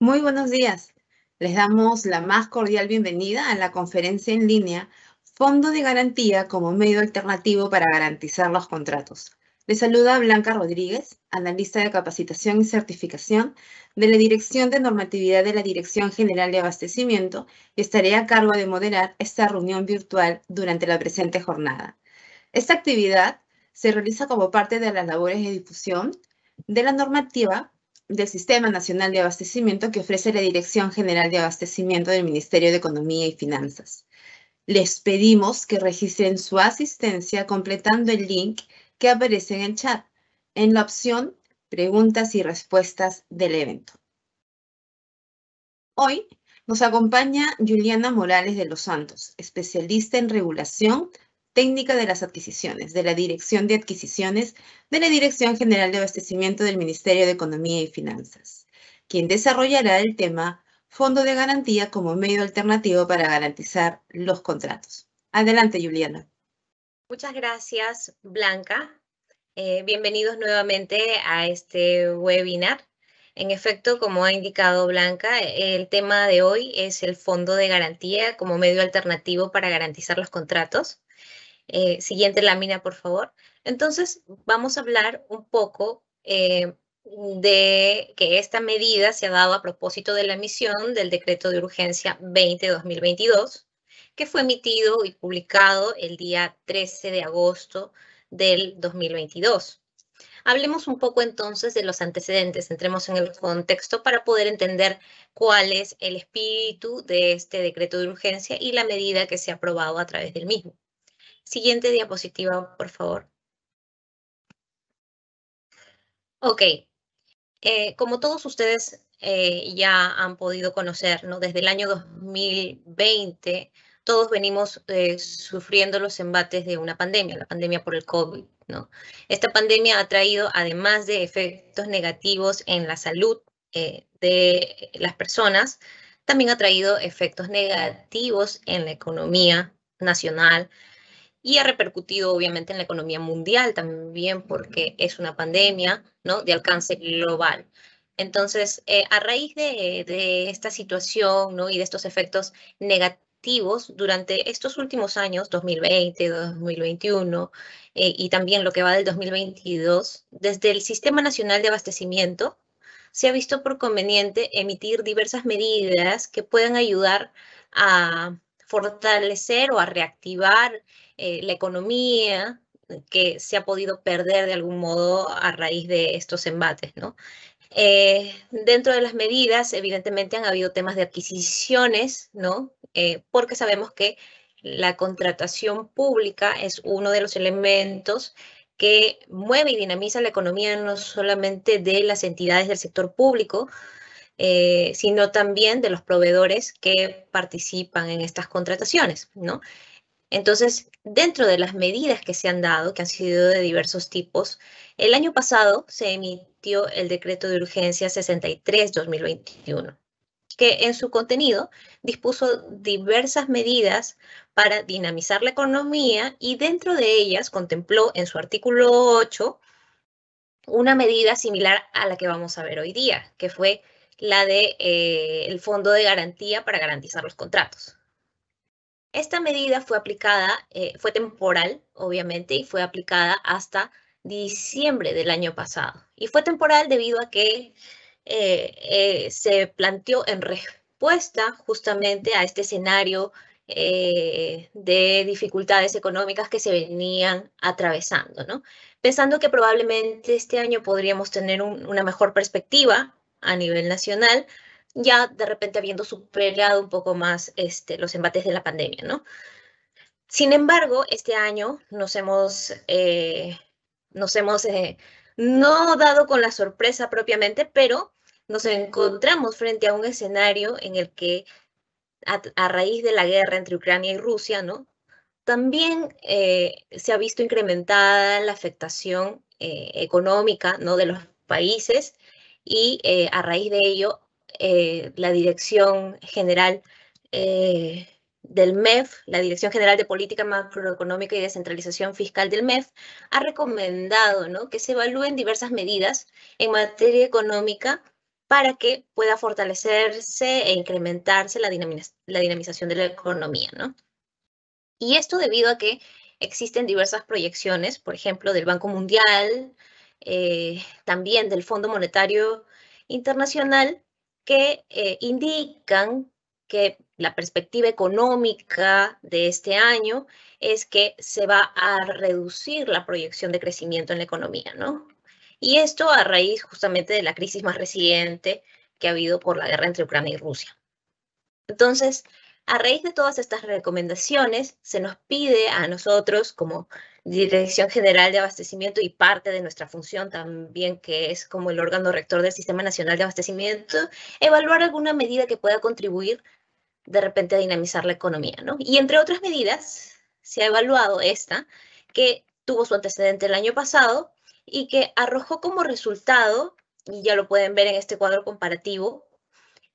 Muy buenos días. Les damos la más cordial bienvenida a la conferencia en línea Fondo de Garantía como medio alternativo para garantizar los contratos. Les saluda Blanca Rodríguez, analista de capacitación y certificación de la Dirección de Normatividad de la Dirección General de Abastecimiento y estaré a cargo de moderar esta reunión virtual durante la presente jornada. Esta actividad se realiza como parte de las labores de difusión de la normativa del Sistema Nacional de Abastecimiento que ofrece la Dirección General de Abastecimiento del Ministerio de Economía y Finanzas. Les pedimos que registren su asistencia completando el link que aparece en el chat en la opción Preguntas y Respuestas del evento. Hoy nos acompaña Juliana Morales de los Santos, especialista en regulación técnica de las adquisiciones, de la Dirección de Adquisiciones de la Dirección General de Abastecimiento del Ministerio de Economía y Finanzas, quien desarrollará el tema Fondo de Garantía como medio alternativo para garantizar los contratos. Adelante, Juliana. Muchas gracias, Blanca. Eh, bienvenidos nuevamente a este webinar. En efecto, como ha indicado Blanca, el tema de hoy es el fondo de garantía como medio alternativo para garantizar los contratos. Eh, siguiente lámina, por favor. Entonces, vamos a hablar un poco eh, de que esta medida se ha dado a propósito de la emisión del decreto de urgencia 20-2022, que fue emitido y publicado el día 13 de agosto del 2022. Hablemos un poco entonces de los antecedentes, entremos en el contexto para poder entender cuál es el espíritu de este decreto de urgencia y la medida que se ha aprobado a través del mismo. Siguiente diapositiva, por favor. Ok. Eh, como todos ustedes eh, ya han podido conocer, ¿no? desde el año 2020 todos venimos eh, sufriendo los embates de una pandemia, la pandemia por el COVID. ¿no? Esta pandemia ha traído, además de efectos negativos en la salud de las personas, también ha traído efectos negativos en la economía nacional, y ha repercutido obviamente en la economía mundial también porque es una pandemia ¿no? de alcance global. Entonces, eh, a raíz de, de esta situación ¿no? y de estos efectos negativos durante estos últimos años, 2020, 2021 eh, y también lo que va del 2022, desde el Sistema Nacional de Abastecimiento se ha visto por conveniente emitir diversas medidas que puedan ayudar a fortalecer o a reactivar eh, la economía eh, que se ha podido perder de algún modo a raíz de estos embates, ¿no? Eh, dentro de las medidas, evidentemente, han habido temas de adquisiciones, ¿no? porque sabemos que la contratación pública es uno de los elementos que mueve y dinamiza la economía no solamente de las entidades del sector público, sino también de los proveedores que participan en estas contrataciones, ¿no? Entonces, dentro de las medidas que se han dado, que han sido de diversos tipos, el año pasado se emitió el decreto de urgencia 63-2021, que en su contenido dispuso diversas medidas para dinamizar la economía y dentro de ellas contempló en su artículo 8 una medida similar a la que vamos a ver hoy día, que fue la del de, eh, el Fondo de Garantía para garantizar los contratos. Esta medida fue aplicada, eh, fue temporal, obviamente, y fue aplicada hasta diciembre del año pasado. Y fue temporal debido a que eh, eh, se planteó en respuesta justamente a este escenario de dificultades económicas que se venían atravesando, ¿no? Pensando que probablemente este año podríamos tener una mejor perspectiva a nivel nacional, ya de repente habiendo superado un poco más este, los embates de la pandemia, ¿no? Sin embargo, este año nos hemos, eh, nos hemos eh, no dado con la sorpresa propiamente, pero nos encontramos frente a un escenario en el que a, raíz de la guerra entre Ucrania y Rusia, ¿no? También eh, se ha visto incrementada la afectación económica, ¿no? De los países y a raíz de ello eh, la Dirección General eh, del MEF, la Dirección General de Política Macroeconómica y Descentralización Fiscal del MEF, ha recomendado ¿no? que se evalúen diversas medidas en materia económica para que pueda fortalecerse e incrementarse la, dinamización de la economía. ¿no? Y esto debido a que existen diversas proyecciones, por ejemplo, del Banco Mundial, eh, también del Fondo Monetario Internacional, que eh, indican que la perspectiva económica de este año es que se va a reducir la proyección de crecimiento en la economía, ¿no? Y esto a raíz justamente de la crisis más reciente que ha habido por la guerra entre Ucrania y Rusia. Entonces, a raíz de todas estas recomendaciones, se nos pide a nosotros como Dirección General de Abastecimiento y parte de nuestra función también, que es como el órgano rector del Sistema Nacional de Abastecimiento, evaluar alguna medida que pueda contribuir de repente a dinamizar la economía, ¿no? Y entre otras medidas, se ha evaluado esta, que tuvo su antecedente el año pasado y que arrojó como resultado, y ya lo pueden ver en este cuadro comparativo,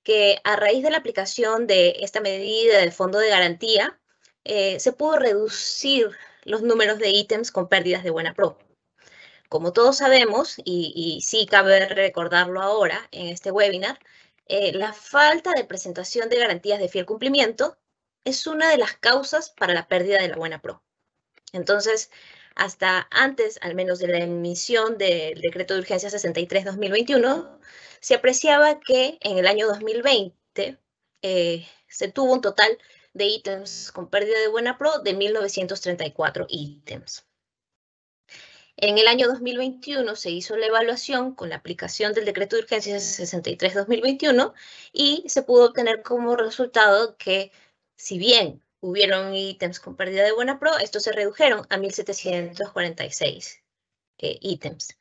que a raíz de la aplicación de esta medida del fondo de garantía, eh, se pudo reducir los números de ítems con pérdidas de buena pro. Como todos sabemos, y, sí cabe recordarlo ahora en este webinar, eh, la falta de presentación de garantías de fiel cumplimiento es una de las causas para la pérdida de la buena pro. Entonces, hasta antes, al menos de la emisión del decreto de urgencia 63-2021, se apreciaba que en el año 2020 eh, se tuvo un total de ítems con pérdida de buena pro de 1934 ítems. En el año 2021 se hizo la evaluación con la aplicación del decreto de urgencia 63-2021 y se pudo obtener como resultado que, si bien hubieron ítems con pérdida de buena pro, estos se redujeron a 1.746 eh, ítems.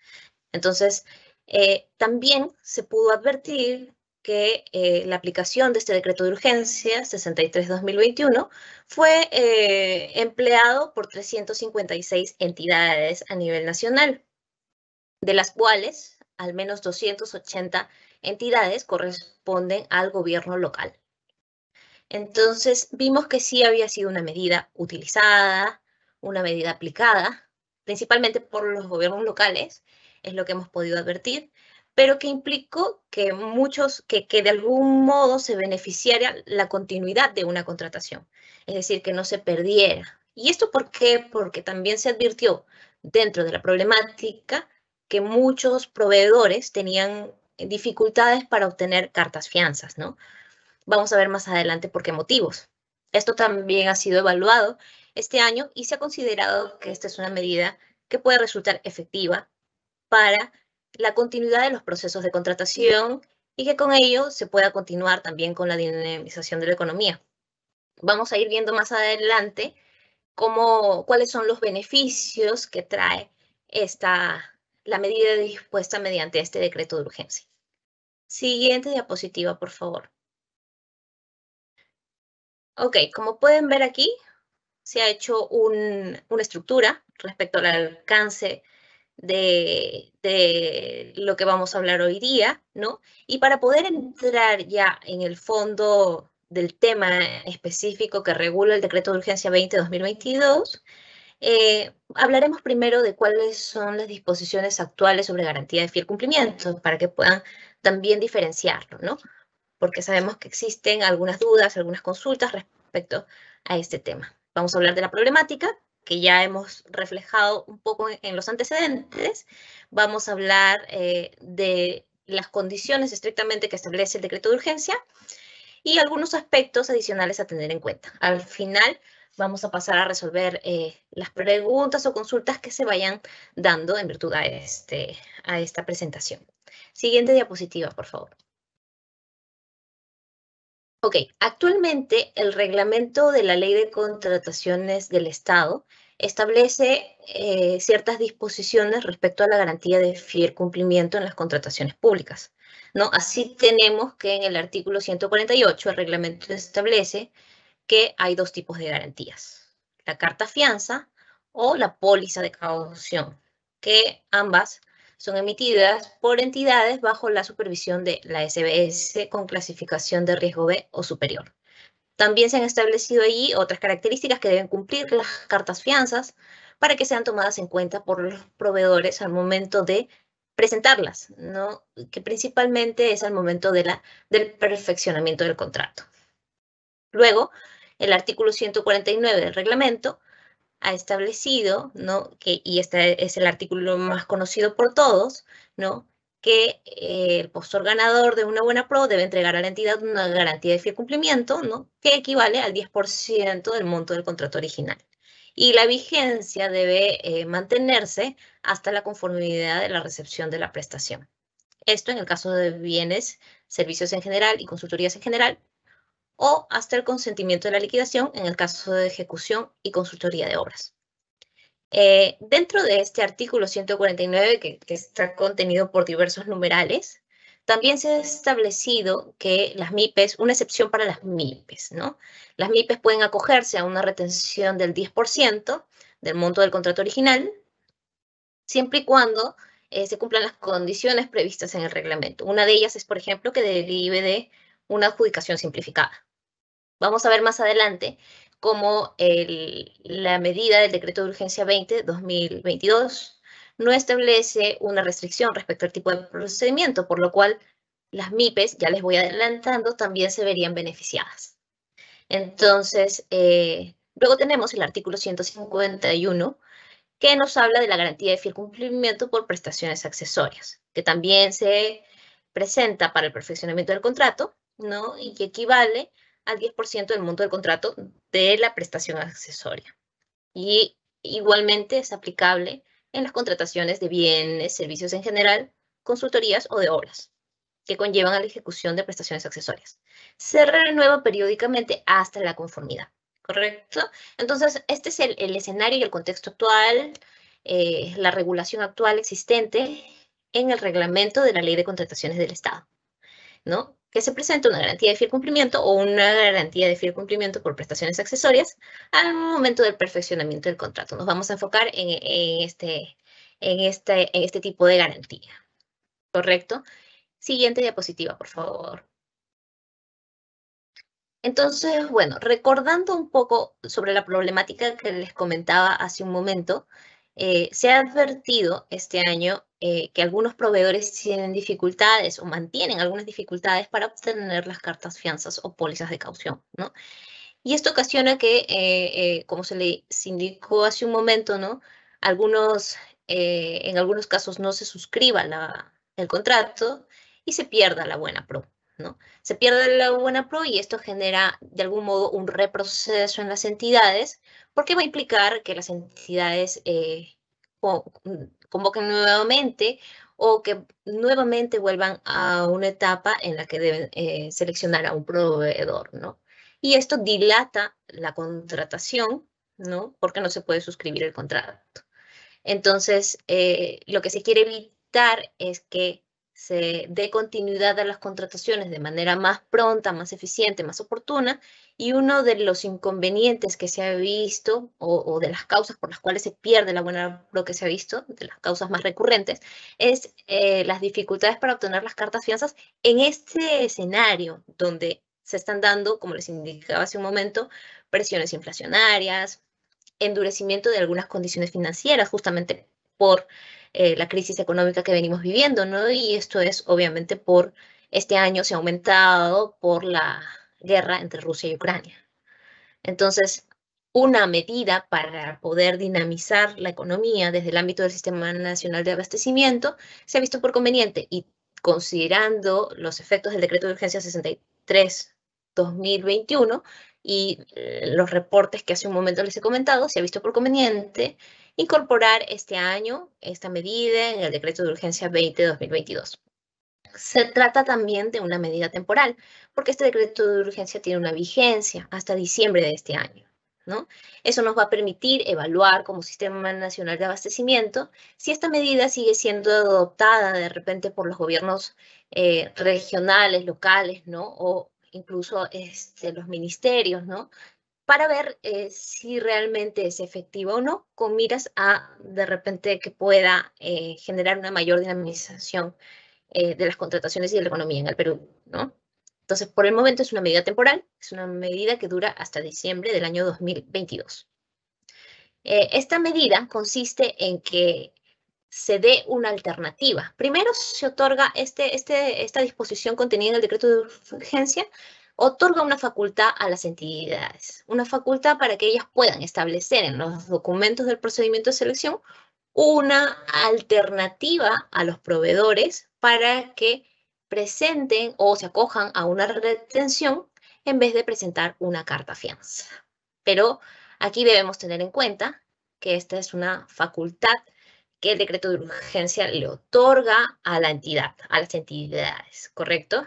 Entonces, eh, también se pudo advertir que eh, la aplicación de este decreto de urgencia 63-2021 fue eh, empleado por 356 entidades a nivel nacional, de las cuales al menos 280 entidades corresponden al gobierno local. Entonces vimos que sí había sido una medida utilizada, una medida aplicada, principalmente por los gobiernos locales, es lo que hemos podido advertir, pero que implicó que muchos, que, que de algún modo se beneficiara la continuidad de una contratación, es decir, que no se perdiera. ¿Y esto por qué? Porque también se advirtió dentro de la problemática que muchos proveedores tenían dificultades para obtener cartas fianzas, ¿no? Vamos a ver más adelante por qué motivos. Esto también ha sido evaluado este año y se ha considerado que esta es una medida que puede resultar efectiva para la continuidad de los procesos de contratación y que con ello se pueda continuar también con la dinamización de la economía. Vamos a ir viendo más adelante cuáles son los beneficios que trae esta, la medida dispuesta mediante este decreto de urgencia. Siguiente diapositiva, por favor. Ok, como pueden ver aquí, se ha hecho una estructura respecto al alcance de, lo que vamos a hablar hoy día, ¿no? Y para poder entrar ya en el fondo del tema específico que regula el decreto de urgencia 20-2022, eh, hablaremos primero de cuáles son las disposiciones actuales sobre garantía de fiel cumplimiento, para que puedan también diferenciarlo, ¿no? Porque sabemos que existen algunas dudas, algunas consultas respecto a este tema. Vamos a hablar de la problemática, que ya hemos reflejado un poco en, los antecedentes, vamos a hablar eh, de las condiciones estrictamente que establece el decreto de urgencia y algunos aspectos adicionales a tener en cuenta. Al final vamos a pasar a resolver eh, las preguntas o consultas que se vayan dando en virtud a, este, a esta presentación. Siguiente diapositiva, por favor. Ok, actualmente el reglamento de la ley de contrataciones del Estado establece eh, ciertas disposiciones respecto a la garantía de fiel cumplimiento en las contrataciones públicas. ¿no? Así tenemos que en el artículo 148 el reglamento establece que hay dos tipos de garantías, la carta fianza o la póliza de caución, que ambas son emitidas por entidades bajo la supervisión de la SBS con clasificación de riesgo B o superior. También se han establecido allí otras características que deben cumplir las cartas fianzas para que sean tomadas en cuenta por los proveedores al momento de presentarlas, ¿no? que principalmente es al momento del perfeccionamiento del contrato. Luego, el artículo 149 del reglamento ha establecido, ¿no? que, y este es el artículo más conocido por todos, ¿no? que eh, el postor ganador de una buena pro debe entregar a la entidad una garantía de fiel cumplimiento, ¿no? que equivale al 10% del monto del contrato original. Y la vigencia debe eh, mantenerse hasta la conformidad de la recepción de la prestación. Esto en el caso de bienes, servicios en general y consultorías en general, o hasta el consentimiento de la liquidación en el caso de ejecución y consultoría de obras. Eh, dentro de este artículo 149, que, que, está contenido por diversos numerales, también se ha establecido que las MIPES, una excepción para las MIPES, ¿no? Las MIPES pueden acogerse a una retención del 10% del monto del contrato original, siempre y cuando eh, se cumplan las condiciones previstas en el reglamento. Una de ellas es, por ejemplo, que derive de una adjudicación simplificada. Vamos a ver más adelante cómo la medida del decreto de urgencia 20-2022 no establece una restricción respecto al tipo de procedimiento, por lo cual las MIPES, ya les voy adelantando, también se verían beneficiadas. Entonces, eh, luego tenemos el artículo 151, que nos habla de la garantía de fiel cumplimiento por prestaciones accesorias, que también se presenta para el perfeccionamiento del contrato, ¿no? Y que equivale al 10% del monto del contrato de la prestación accesoria. Y igualmente es aplicable en las contrataciones de bienes, servicios en general, consultorías o de obras que conllevan a la ejecución de prestaciones accesorias. Se renueva periódicamente hasta la conformidad, ¿correcto? Entonces, este es el, escenario y el contexto actual, eh, la regulación actual existente en el reglamento de la Ley de Contrataciones del Estado, ¿no? que se presente una garantía de fiel cumplimiento o una garantía de fiel cumplimiento por prestaciones accesorias al momento del perfeccionamiento del contrato. Nos vamos a enfocar en, este, en, este, en este tipo de garantía. ¿Correcto? Siguiente diapositiva, por favor. Entonces, bueno, recordando un poco sobre la problemática que les comentaba hace un momento, eh, se ha advertido este año eh, que algunos proveedores tienen dificultades o mantienen algunas dificultades para obtener las cartas fianzas o pólizas de caución, ¿no? Y esto ocasiona que, eh, eh, como se le indicó hace un momento, ¿no? Algunos, en algunos casos no se suscriba el contrato y se pierda la buena pro, ¿no? Se pierde la buena pro y esto genera de algún modo un reproceso en las entidades porque va a implicar que las entidades o, convoquen nuevamente o que nuevamente vuelvan a una etapa en la que deben eh, seleccionar a un proveedor, ¿no? Y esto dilata la contratación, ¿no? Porque no se puede suscribir el contrato. Entonces, eh, lo que se quiere evitar es que se dé continuidad a las contrataciones de manera más pronta, más eficiente, más oportuna. Y uno de los inconvenientes que se ha visto o, de las causas por las cuales se pierde la buena pro que se ha visto, de las causas más recurrentes, es eh, las dificultades para obtener las cartas fianzas en este escenario donde se están dando, como les indicaba hace un momento, presiones inflacionarias, endurecimiento de algunas condiciones financieras justamente por eh, la crisis económica que venimos viviendo, ¿no? Y esto es obviamente por este año se ha aumentado por la guerra entre Rusia y Ucrania. Entonces, una medida para poder dinamizar la economía desde el ámbito del Sistema Nacional de Abastecimiento se ha visto por conveniente y considerando los efectos del decreto de urgencia 63-2021 y eh, los reportes que hace un momento les he comentado, se ha visto por conveniente incorporar este año esta medida en el decreto de urgencia 20-2022. Se trata también de una medida temporal, porque este decreto de urgencia tiene una vigencia hasta diciembre de este año. ¿No? Eso nos va a permitir evaluar como Sistema Nacional de Abastecimiento si esta medida sigue siendo adoptada de repente por los gobiernos eh, regionales, locales, ¿no? O incluso este, los ministerios, ¿no? para ver eh, si realmente es efectivo o no, con miras a de repente que pueda eh, generar una mayor dinamización eh, de las contrataciones y de la economía en el Perú, ¿no? Entonces, por el momento es una medida temporal, es una medida que dura hasta diciembre del año 2022. esta medida consiste en que se dé una alternativa. Primero se otorga este, este, esta disposición contenida en el decreto de urgencia, otorga una facultad a las entidades, una facultad para que ellas puedan establecer en los documentos del procedimiento de selección una alternativa a los proveedores para que presenten o se acojan a una retención en vez de presentar una carta fianza. Pero aquí debemos tener en cuenta que esta es una facultad que el decreto de urgencia le otorga a la entidad, a las entidades, ¿correcto?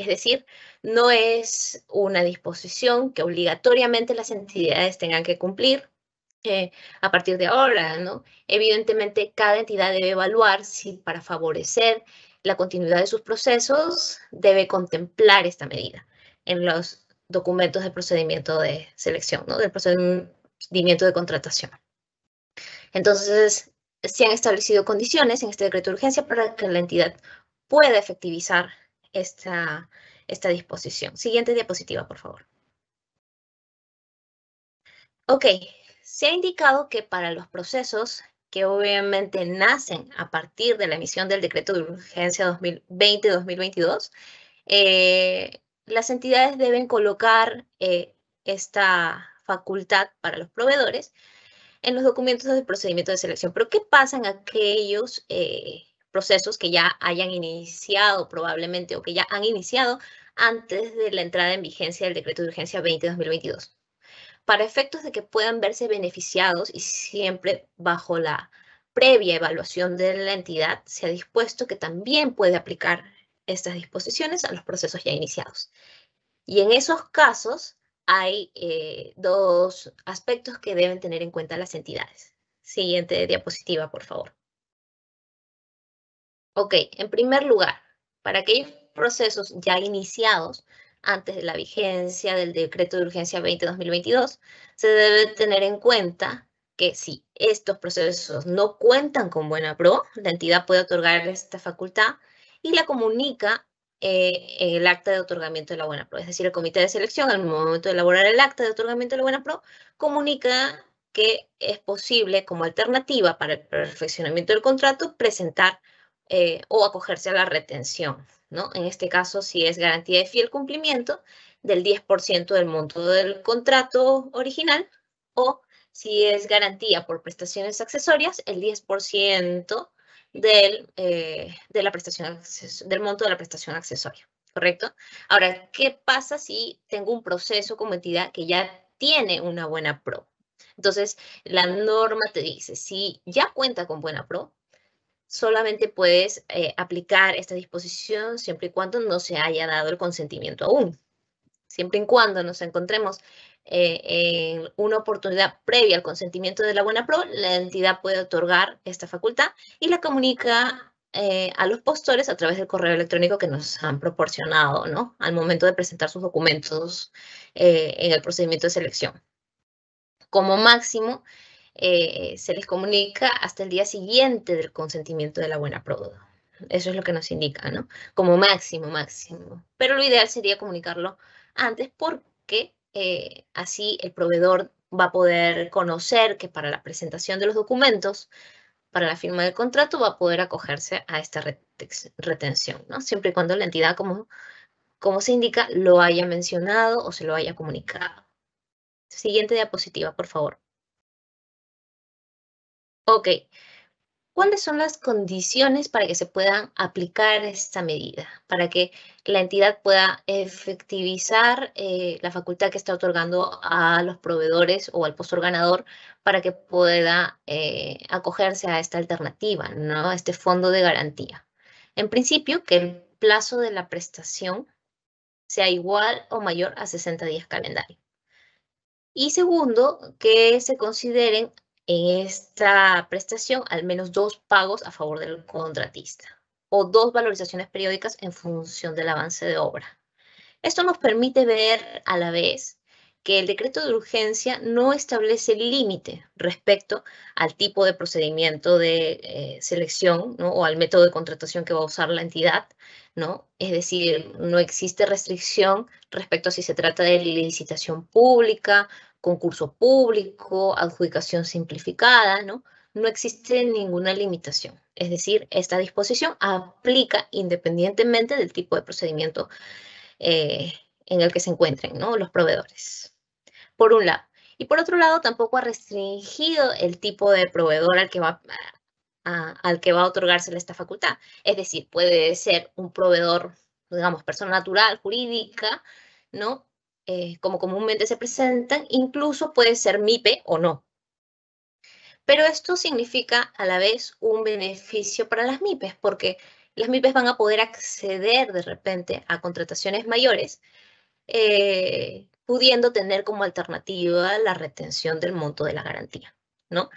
Es decir, no es una disposición que obligatoriamente las entidades tengan que cumplir eh, a partir de ahora, ¿no? Evidentemente, cada entidad debe evaluar si para favorecer la continuidad de sus procesos debe contemplar esta medida en los documentos de procedimiento de selección, ¿no? Del procedimiento de contratación. Entonces, se han establecido condiciones en este decreto de urgencia para que la entidad pueda efectivizar esta, esta disposición. Siguiente diapositiva, por favor. Ok, se ha indicado que para los procesos que obviamente nacen a partir de la emisión del decreto de urgencia 2020-2022, eh, las entidades deben colocar eh, esta facultad para los proveedores en los documentos del procedimiento de selección. Pero, ¿qué pasa en aquellos eh, procesos que ya hayan iniciado probablemente o que ya han iniciado antes de la entrada en vigencia del decreto de urgencia 20-2022, para efectos de que puedan verse beneficiados y siempre bajo la previa evaluación de la entidad se ha dispuesto que también puede aplicar estas disposiciones a los procesos ya iniciados. Y en esos casos hay eh, dos aspectos que deben tener en cuenta las entidades. Siguiente diapositiva, por favor. Ok, en primer lugar, para aquellos procesos ya iniciados antes de la vigencia del decreto de urgencia 20-2022, se debe tener en cuenta que si estos procesos no cuentan con buena pro, la entidad puede otorgar esta facultad y la comunica eh, el acta de otorgamiento de la buena pro. Es decir, el comité de selección, al momento de elaborar el acta de otorgamiento de la buena pro, comunica que es posible, como alternativa para el perfeccionamiento del contrato, presentar eh, o acogerse a la retención, ¿no? En este caso, si es garantía de fiel cumplimiento del 10% del monto del contrato original o si es garantía por prestaciones accesorias, el 10% del, eh, de la prestación, del monto de la prestación accesoria, ¿correcto? Ahora, ¿qué pasa si tengo un proceso como entidad que ya tiene una buena PRO? Entonces, la norma te dice, si ya cuenta con buena PRO, solamente puedes eh, aplicar esta disposición siempre y cuando no se haya dado el consentimiento aún. Siempre y cuando nos encontremos eh, en una oportunidad previa al consentimiento de la buena pro, la entidad puede otorgar esta facultad y la comunica eh, a los postores a través del correo electrónico que nos han proporcionado, ¿no? Al momento de presentar sus documentos en el procedimiento de selección. Como máximo, eh, se les comunica hasta el día siguiente del consentimiento de la buena prórroga. Eso es lo que nos indica, ¿no? Como máximo, máximo. Pero lo ideal sería comunicarlo antes porque eh, así el proveedor va a poder conocer que para la presentación de los documentos, para la firma del contrato, va a poder acogerse a esta retención, ¿no? Siempre y cuando la entidad, como, como se indica, lo haya mencionado o se lo haya comunicado. Siguiente diapositiva, por favor. Ok, ¿cuáles son las condiciones para que se puedan aplicar esta medida? Para que la entidad pueda efectivizar eh, la facultad que está otorgando a los proveedores o al postor ganador para que pueda eh, acogerse a esta alternativa, ¿no? A este fondo de garantía. En principio, que el plazo de la prestación sea igual o mayor a 60 días calendario. Y segundo, que se consideren en esta prestación al menos dos pagos a favor del contratista o dos valorizaciones periódicas en función del avance de obra. Esto nos permite ver a la vez que el decreto de urgencia no establece límite respecto al tipo de procedimiento de eh, selección o al método de contratación que va a usar la entidad, ¿no? Es decir, no existe restricción respecto a si se trata de licitación pública concurso público, adjudicación simplificada, ¿no? No existe ninguna limitación. Es decir, esta disposición aplica independientemente del tipo de procedimiento eh, en el que se encuentren ¿no? los proveedores. Por un lado. Y por otro lado, tampoco ha restringido el tipo de proveedor al que va a, al que va a esta facultad. Es decir, puede ser un proveedor, digamos, persona natural, jurídica, ¿no? Eh, como comúnmente se presentan, incluso puede ser MIPE o no. Pero esto significa a la vez un beneficio para las MIPES, porque las MIPES van a poder acceder de repente a contrataciones mayores, eh, pudiendo tener como alternativa la retención del monto de la garantía, ¿no?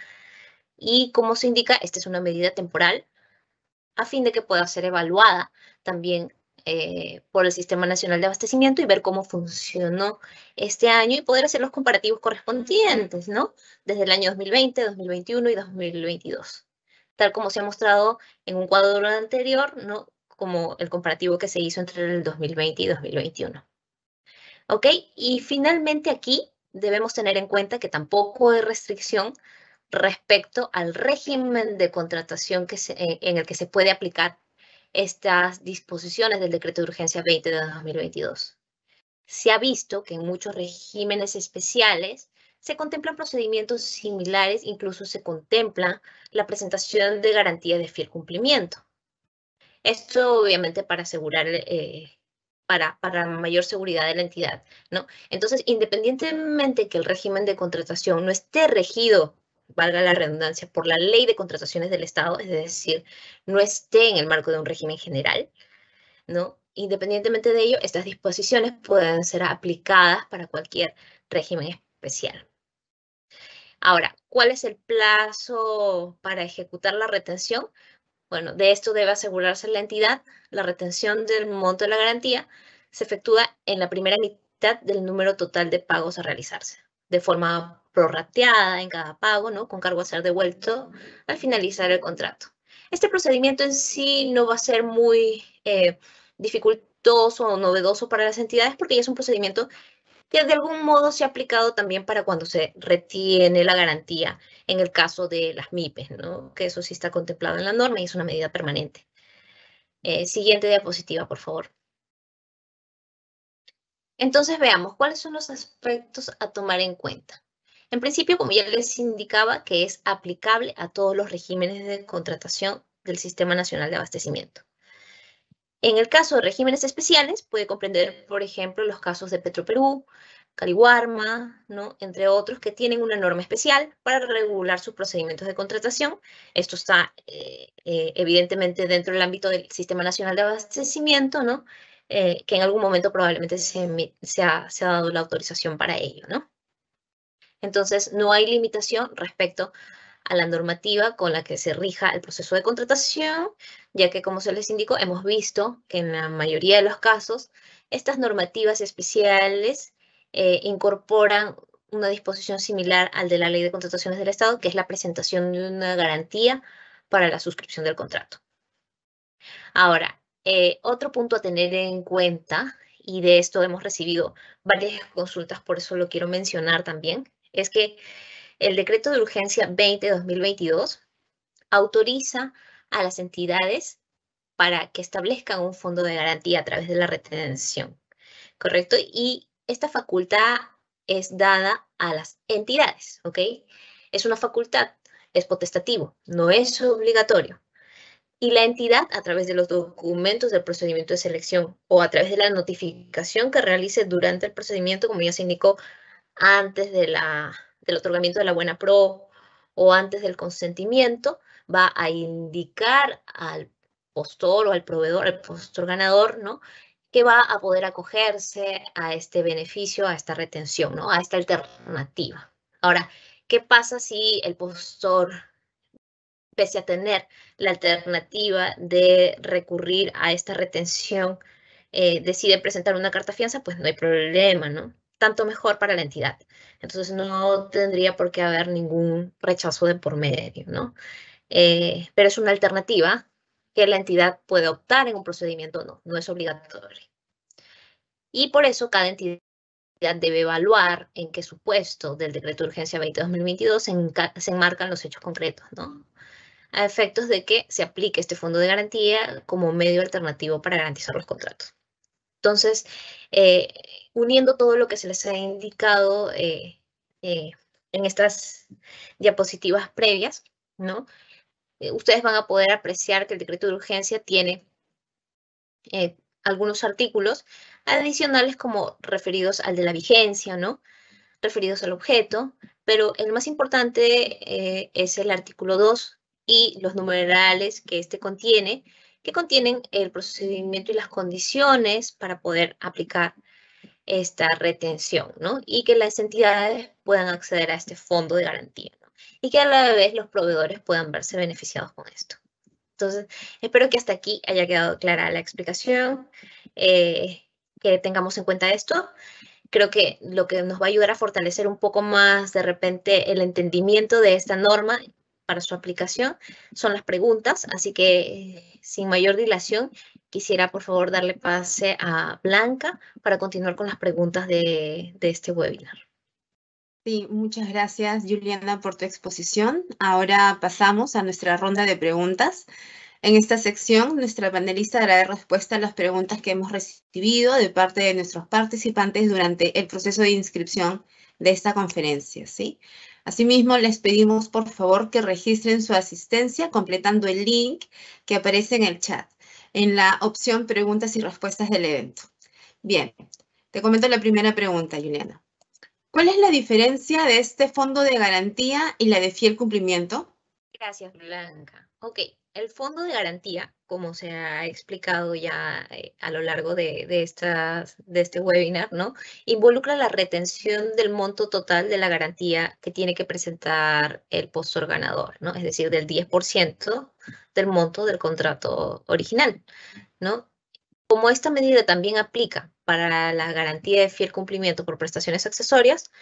Y como se indica, esta es una medida temporal a fin de que pueda ser evaluada también eh, por el Sistema Nacional de Abastecimiento y ver cómo funcionó este año y poder hacer los comparativos correspondientes, ¿no? Desde el año 2020, 2021 y 2022. Tal como se ha mostrado en un cuadro anterior, ¿no? Como el comparativo que se hizo entre el 2020 y 2021. ¿Ok? Y finalmente aquí debemos tener en cuenta que tampoco hay restricción respecto al régimen de contratación que se, eh, en el que se puede aplicar estas disposiciones del decreto de urgencia 20 de 2022. Se ha visto que en muchos regímenes especiales se contemplan procedimientos similares, incluso se contempla la presentación de garantías de fiel cumplimiento. Esto obviamente para asegurar, eh, para, para mayor seguridad de la entidad, ¿no? Entonces, independientemente que el régimen de contratación no esté regido valga la redundancia, por la ley de contrataciones del Estado, es decir, no esté en el marco de un régimen general, ¿no? Independientemente de ello, estas disposiciones pueden ser aplicadas para cualquier régimen especial. Ahora, ¿cuál es el plazo para ejecutar la retención? Bueno, de esto debe asegurarse la entidad. La retención del monto de la garantía se efectúa en la primera mitad del número total de pagos a realizarse, de forma prorrateada en cada pago, ¿no? con cargo a ser devuelto al finalizar el contrato. Este procedimiento en sí no va a ser muy eh, dificultoso o novedoso para las entidades porque ya es un procedimiento que de algún modo se ha aplicado también para cuando se retiene la garantía en el caso de las MIPES, ¿no? que eso sí está contemplado en la norma y es una medida permanente. Eh, siguiente diapositiva, por favor. Entonces veamos cuáles son los aspectos a tomar en cuenta. En principio, como ya les indicaba, que es aplicable a todos los regímenes de contratación del Sistema Nacional de Abastecimiento. En el caso de regímenes especiales, puede comprender, por ejemplo, los casos de Petroperú, Caliwarma, ¿no? entre otros, que tienen una norma especial para regular sus procedimientos de contratación. Esto está eh, eh, evidentemente dentro del ámbito del Sistema Nacional de Abastecimiento, ¿no? Eh, que en algún momento probablemente se, ha, se, ha, dado la autorización para ello. ¿no? Entonces, no hay limitación respecto a la normativa con la que se rija el proceso de contratación, ya que, como se les indicó, hemos visto que en la mayoría de los casos estas normativas especiales eh, incorporan una disposición similar al de la Ley de Contrataciones del Estado, que es la presentación de una garantía para la suscripción del contrato. Ahora, eh, otro punto a tener en cuenta, y de esto hemos recibido varias consultas, por eso lo quiero mencionar también, es que el decreto de urgencia 20-2022 autoriza a las entidades para que establezcan un fondo de garantía a través de la retención, ¿correcto? Y esta facultad es dada a las entidades, ¿ok? Es una facultad, es potestativo, no es obligatorio. Y la entidad, a través de los documentos del procedimiento de selección o a través de la notificación que realice durante el procedimiento, como ya se indicó, antes de la, del otorgamiento de la buena pro o antes del consentimiento, va a indicar al postor o al proveedor, al postor ganador, ¿no? que va a poder acogerse a este beneficio, a esta retención, ¿no? a esta alternativa. Ahora, ¿qué pasa si el postor, pese a tener la alternativa de recurrir a esta retención, eh, decide presentar una carta fianza? Pues no hay problema, ¿no? tanto mejor para la entidad. Entonces no tendría por qué haber ningún rechazo de por medio, ¿no? Eh, pero es una alternativa que la entidad puede optar en un procedimiento o no, no es obligatorio. Y por eso cada entidad debe evaluar en qué supuesto del decreto de urgencia 2022 se, enmarcan los hechos concretos, ¿no? A efectos de que se aplique este fondo de garantía como medio alternativo para garantizar los contratos. Entonces, eh, uniendo todo lo que se les ha indicado eh, eh, en estas diapositivas previas, ¿no? ustedes van a poder apreciar que el decreto de urgencia tiene algunos artículos adicionales como referidos al de la vigencia, ¿no? referidos al objeto, pero el más importante es el artículo 2 y los numerales que este contiene, que contienen el procedimiento y las condiciones para poder aplicar esta retención, ¿no? Y que las entidades puedan acceder a este fondo de garantía, ¿no? Y que a la vez los proveedores puedan verse beneficiados con esto. Entonces, espero que hasta aquí haya quedado clara la explicación, eh, que tengamos en cuenta esto. Creo que lo que nos va a ayudar a fortalecer un poco más de repente el entendimiento de esta norma para su aplicación son las preguntas, así que eh, sin mayor dilación quisiera por favor darle pase a Blanca para continuar con las preguntas de, este webinar. Sí, muchas gracias Juliana por tu exposición. Ahora pasamos a nuestra ronda de preguntas. En esta sección, nuestra panelista dará respuesta a las preguntas que hemos recibido de parte de nuestros participantes durante el proceso de inscripción de esta conferencia. ¿sí? Asimismo, les pedimos por favor que registren su asistencia completando el link que aparece en el chat, en la opción preguntas y respuestas del evento. Bien, te comento la primera pregunta, Juliana. ¿Cuál es la diferencia de este fondo de garantía y la de fiel cumplimiento? Gracias, Blanca. Ok, el fondo de garantía, como se ha explicado ya eh, a lo largo de, de este webinar, ¿no? involucra la retención del monto total de la garantía que tiene que presentar el postor ganador, ¿no? es decir, del 10% del monto del contrato original. ¿no? Como esta medida también aplica para la garantía de fiel cumplimiento por prestaciones accesorias,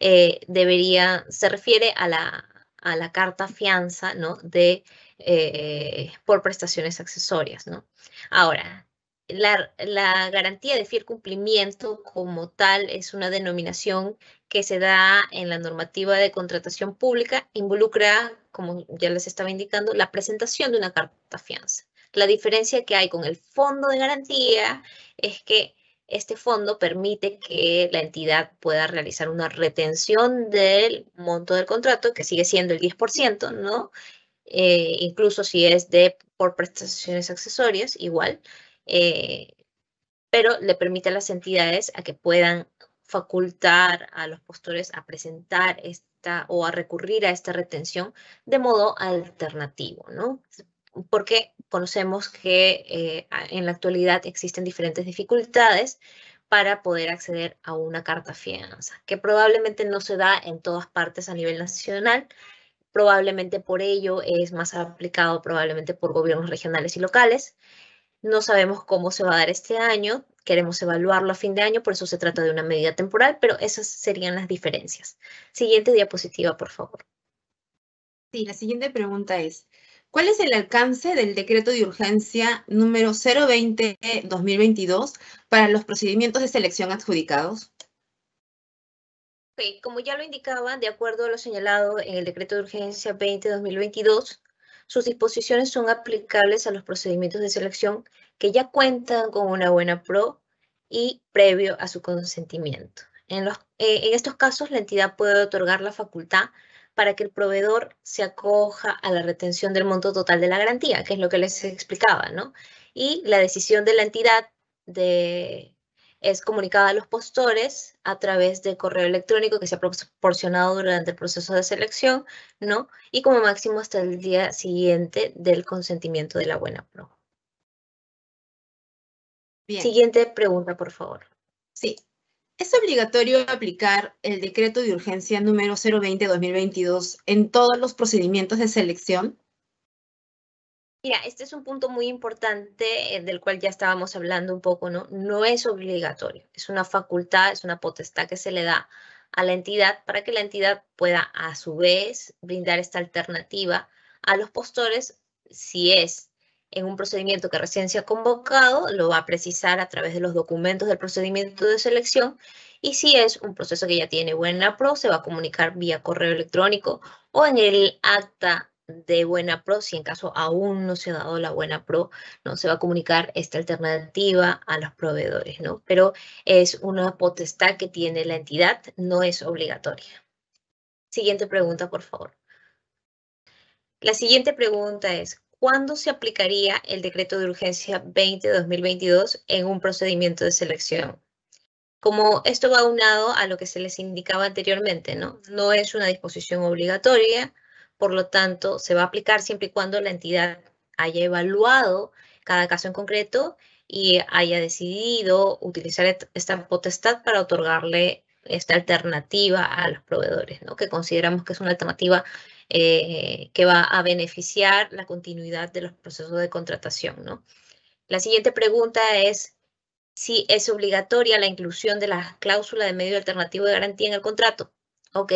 eh, debería, se refiere a la, a la carta fianza ¿no? de eh, por prestaciones accesorias. ¿no? Ahora, la, la, garantía de fiel cumplimiento como tal es una denominación que se da en la normativa de contratación pública, involucra, como ya les estaba indicando, la presentación de una carta fianza. La diferencia que hay con el fondo de garantía es que este fondo permite que la entidad pueda realizar una retención del monto del contrato, que sigue siendo el 10%, ¿no? Eh, incluso si es de por prestaciones accesorias, igual, eh, pero le permite a las entidades a que puedan facultar a los postores a presentar esta o a recurrir a esta retención de modo alternativo, ¿no? Porque conocemos que eh, en la actualidad existen diferentes dificultades para poder acceder a una carta fianza, que probablemente no se da en todas partes a nivel nacional, probablemente por ello es más aplicado probablemente por gobiernos regionales y locales. No sabemos cómo se va a dar este año, queremos evaluarlo a fin de año, por eso se trata de una medida temporal, pero esas serían las diferencias. Siguiente diapositiva, por favor. Sí, la siguiente pregunta es, ¿cuál es el alcance del decreto de urgencia número 020-2022 para los procedimientos de selección adjudicados? Como ya lo indicaba, de acuerdo a lo señalado en el decreto de urgencia 20-2022, sus disposiciones son aplicables a los procedimientos de selección que ya cuentan con una buena pro y previo a su consentimiento. En, los, eh, en estos casos, la entidad puede otorgar la facultad para que el proveedor se acoja a la retención del monto total de la garantía, que es lo que les explicaba, ¿no? Y la decisión de la entidad de es comunicada a los postores a través de correo electrónico que se ha proporcionado durante el proceso de selección, ¿no? Y como máximo hasta el día siguiente del consentimiento de la buena pro. Bien. Siguiente pregunta, por favor. Sí. ¿Es obligatorio aplicar el decreto de urgencia número 020-2022 en todos los procedimientos de selección? Mira, este es un punto muy importante eh, del cual ya estábamos hablando un poco, ¿no? No es obligatorio, es una facultad, es una potestad que se le da a la entidad para que la entidad pueda a su vez brindar esta alternativa a los postores si es en un procedimiento que recién se ha convocado, lo va a precisar a través de los documentos del procedimiento de selección y si es un proceso que ya tiene buena pro, se va a comunicar vía correo electrónico o en el acta de buena pro, si en caso aún no se ha dado la buena pro, ¿no? se va a comunicar esta alternativa a los proveedores, ¿no? pero es una potestad que tiene la entidad, no es obligatoria. Siguiente pregunta, por favor. La siguiente pregunta es, ¿cuándo se aplicaría el decreto de urgencia 20-2022 en un procedimiento de selección? como esto va lado a lo que se les indicaba anteriormente, ¿no? No es una disposición obligatoria, por lo tanto, se va a aplicar siempre y cuando la entidad haya evaluado cada caso en concreto y haya decidido utilizar esta potestad para otorgarle esta alternativa a los proveedores, ¿no? que consideramos que es una alternativa eh, que va a beneficiar la continuidad de los procesos de contratación. ¿no? La siguiente pregunta es si es obligatoria la inclusión de la cláusula de medio alternativo de garantía en el contrato. Ok,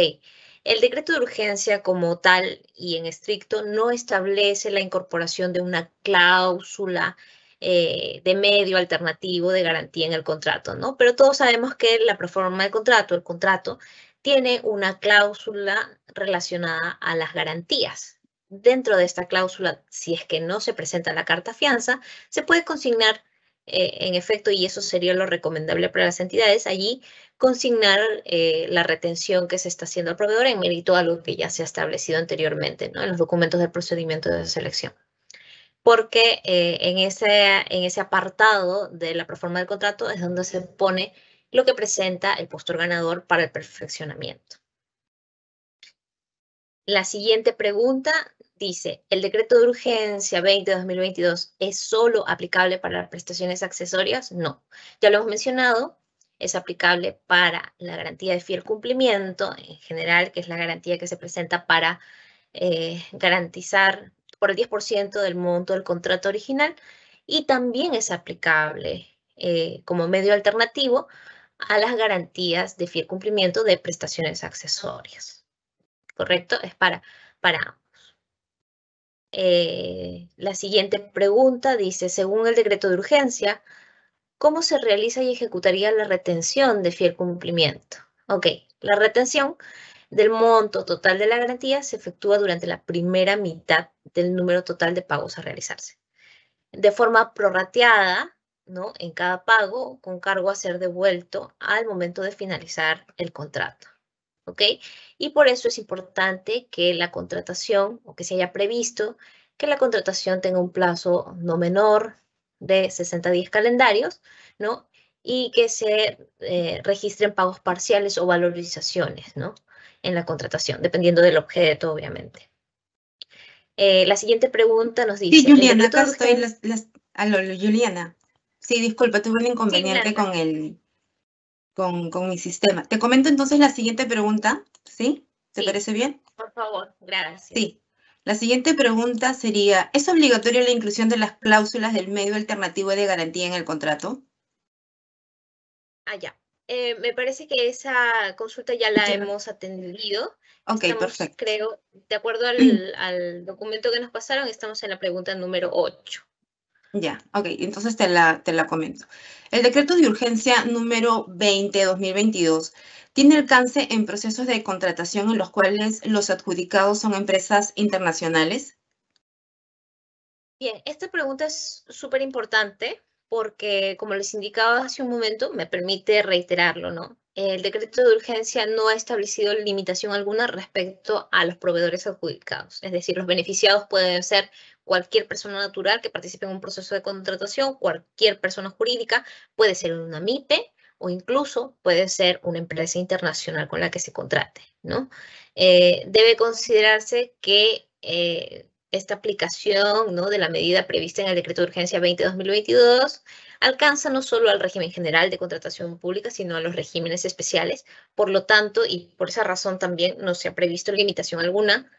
el decreto de urgencia como tal y en estricto no establece la incorporación de una cláusula eh, de medio alternativo de garantía en el contrato, ¿no? Pero todos sabemos que la proforma de contrato, el contrato, tiene una cláusula relacionada a las garantías. Dentro de esta cláusula, si es que no se presenta la carta fianza, se puede consignar eh, en efecto, y eso sería lo recomendable para las entidades, allí consignar eh, la retención que se está haciendo al proveedor en mérito a lo que ya se ha establecido anteriormente ¿no? en los documentos del procedimiento de selección. Porque eh, en, ese, en ese apartado de la proforma del contrato es donde se pone lo que presenta el postor ganador para el perfeccionamiento. La siguiente pregunta dice, ¿el decreto de urgencia 20-2022 es solo aplicable para las prestaciones accesorias? No, ya lo hemos mencionado, es aplicable para la garantía de fiel cumplimiento en general, que es la garantía que se presenta para eh, garantizar por el 10% del monto del contrato original y también es aplicable eh, como medio alternativo a las garantías de fiel cumplimiento de prestaciones accesorias. ¿correcto? Es para, para ambos. Eh, la siguiente pregunta dice, según el decreto de urgencia, ¿cómo se realiza y ejecutaría la retención de fiel cumplimiento? Ok, la retención del monto total de la garantía se efectúa durante la primera mitad del número total de pagos a realizarse. De forma prorrateada, ¿no? En cada pago, con cargo a ser devuelto al momento de finalizar el contrato. ¿ok? Y por eso es importante que la contratación o que se haya previsto que la contratación tenga un plazo no menor de 60 días calendarios, ¿no? Y que se eh, registren pagos parciales o valorizaciones, ¿no? En la contratación, dependiendo del objeto, obviamente. Eh, la siguiente pregunta nos dice... Sí, Juliana, acá estoy... Las, Juliana. Sí, disculpa, tuve un inconveniente con el con, mi sistema. Te comento entonces la siguiente pregunta, ¿sí? ¿Te parece bien? Por favor, gracias. Sí. La siguiente pregunta sería, ¿es obligatoria la inclusión de las cláusulas del medio alternativo de garantía en el contrato? Ah, ya. Eh, me parece que esa consulta ya la hemos atendido. Ok, perfecto. Creo, de acuerdo al, al, documento que nos pasaron, estamos en la pregunta número 8. Ya, ok, entonces te la, comento. El decreto de urgencia número 20-2022 tiene alcance en procesos de contratación en los cuales los adjudicados son empresas internacionales. Bien, esta pregunta es súper importante porque, como les indicaba hace un momento, me permite reiterarlo, ¿no? El decreto de urgencia no ha establecido limitación alguna respecto a los proveedores adjudicados, es decir, los beneficiados pueden ser cualquier persona natural que participe en un proceso de contratación, cualquier persona jurídica, puede ser una MIPE o incluso puede ser una empresa internacional con la que se contrate, ¿no? Eh, debe considerarse que eh, esta aplicación ¿no? de la medida prevista en el Decreto de Urgencia 20-2022 alcanza no solo al régimen general de contratación pública, sino a los regímenes especiales. Por lo tanto, y por esa razón también no se ha previsto limitación alguna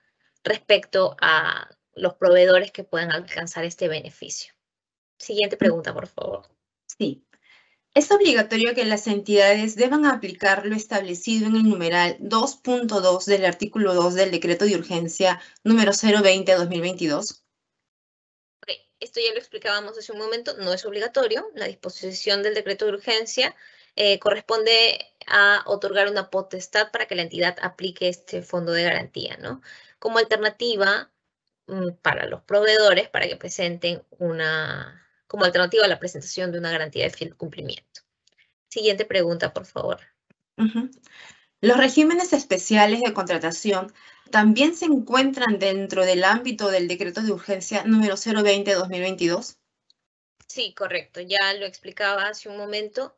respecto a los proveedores que puedan alcanzar este beneficio. Siguiente pregunta, por favor. Sí. Es obligatorio que las entidades deban aplicar lo establecido en el numeral 2.2 del artículo 2 del decreto de urgencia número 020-2022. Esto ya lo explicábamos hace un momento, no es obligatorio. La disposición del decreto de urgencia eh, corresponde a otorgar una potestad para que la entidad aplique este fondo de garantía, ¿no? Como alternativa, Mm, para los proveedores para que presenten una, como alternativa a la presentación de una garantía de cumplimiento. Siguiente pregunta, por favor. Los regímenes especiales de contratación también se encuentran dentro del ámbito del decreto de urgencia número 020-2022. Sí, correcto. Ya lo explicaba hace un momento.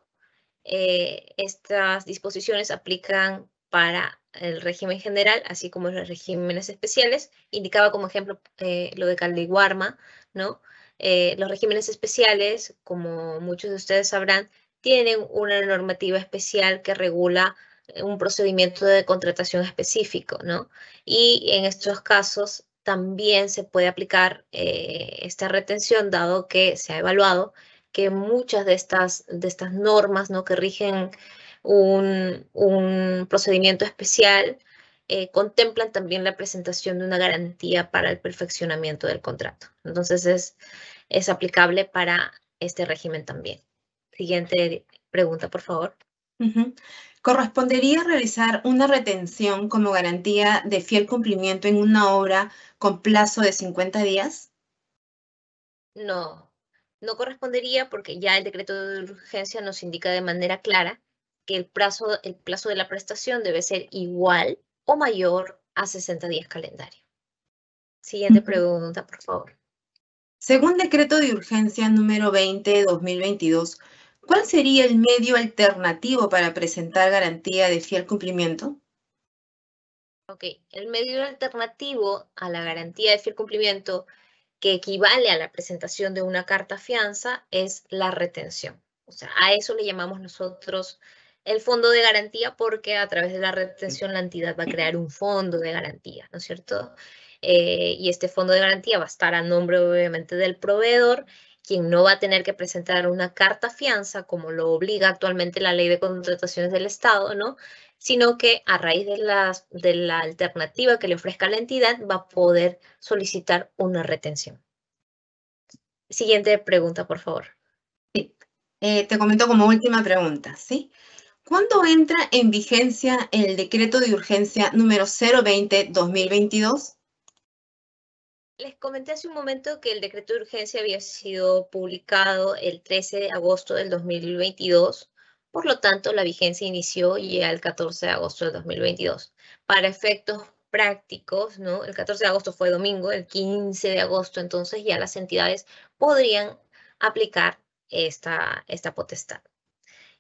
Eh, estas disposiciones aplican para el régimen general, así como los regímenes especiales. Indicaba como ejemplo eh, lo de Caldeguarma, ¿no? Eh, los regímenes especiales, como muchos de ustedes sabrán, tienen una normativa especial que regula eh, un procedimiento de contratación específico, ¿no? Y en estos casos también se puede aplicar esta retención, dado que se ha evaluado que muchas de estas, de estas normas ¿no? que rigen un, un procedimiento especial, eh, contemplan también la presentación de una garantía para el perfeccionamiento del contrato. Entonces es, es aplicable para este régimen también. Siguiente pregunta, por favor. ¿Correspondería realizar una retención como garantía de fiel cumplimiento en una obra con plazo de 50 días? No, no correspondería porque ya el decreto de urgencia nos indica de manera clara que el plazo, el plazo de la prestación debe ser igual o mayor a 60 días calendario. Siguiente pregunta, por favor. Según decreto de urgencia número 20 de 2022, ¿cuál sería el medio alternativo para presentar garantía de fiel cumplimiento? Ok, el medio alternativo a la garantía de fiel cumplimiento que equivale a la presentación de una carta fianza es la retención. O sea, a eso le llamamos nosotros el fondo de garantía porque a través de la retención la entidad va a crear un fondo de garantía, ¿no es cierto? Eh, y este fondo de garantía va a estar a nombre obviamente del proveedor, quien no va a tener que presentar una carta fianza como lo obliga actualmente la ley de contrataciones del Estado, ¿no? sino que a raíz de, las, de la alternativa que le ofrezca la entidad va a poder solicitar una retención. Siguiente pregunta, por favor. Sí. Eh, te comento como última pregunta, ¿sí? ¿Cuándo entra en vigencia el decreto de urgencia número 020-2022? Les comenté hace un momento que el decreto de urgencia había sido publicado el 13 de agosto del 2022, por lo tanto la vigencia inició ya el 14 de agosto del 2022. Para efectos prácticos, ¿no? El 14 de agosto fue domingo, el 15 de agosto entonces ya las entidades podrían aplicar esta, esta potestad.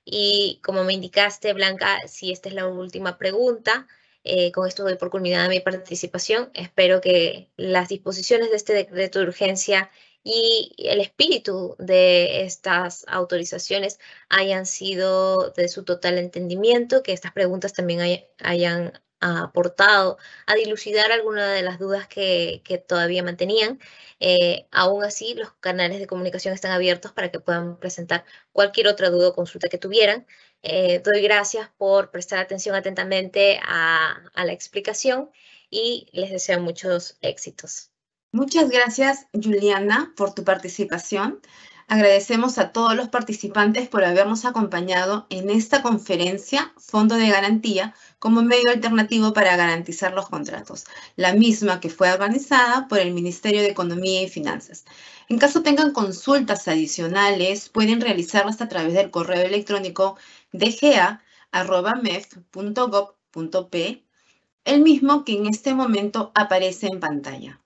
Y como me indicaste, Blanca, si esta es la última pregunta, eh, con esto doy por culminada mi participación. Espero que las disposiciones de este decreto de urgencia y el espíritu de estas autorizaciones hayan sido de su total entendimiento, que estas preguntas también hayan ha aportado a dilucidar algunas de las dudas que, todavía mantenían. Eh, aún así, los canales de comunicación están abiertos para que puedan presentar cualquier otra duda o consulta que tuvieran. Eh, doy gracias por prestar atención atentamente a, a la explicación y les deseo muchos éxitos. Muchas gracias, Juliana, por tu participación. Agradecemos a todos los participantes por habernos acompañado en esta conferencia Fondo de Garantía como medio alternativo para garantizar los contratos, la misma que fue organizada por el Ministerio de Economía y Finanzas. En caso tengan consultas adicionales, pueden realizarlas a través del correo electrónico dga.mef.gov.p, el mismo que en este momento aparece en pantalla.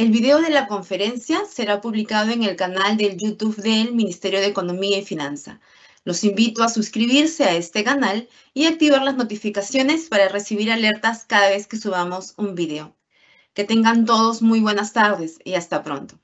El video de la conferencia será publicado en el canal del YouTube del Ministerio de Economía y Finanza. Los invito a suscribirse a este canal y activar las notificaciones para recibir alertas cada vez que subamos un video. Que tengan todos muy buenas tardes y hasta pronto.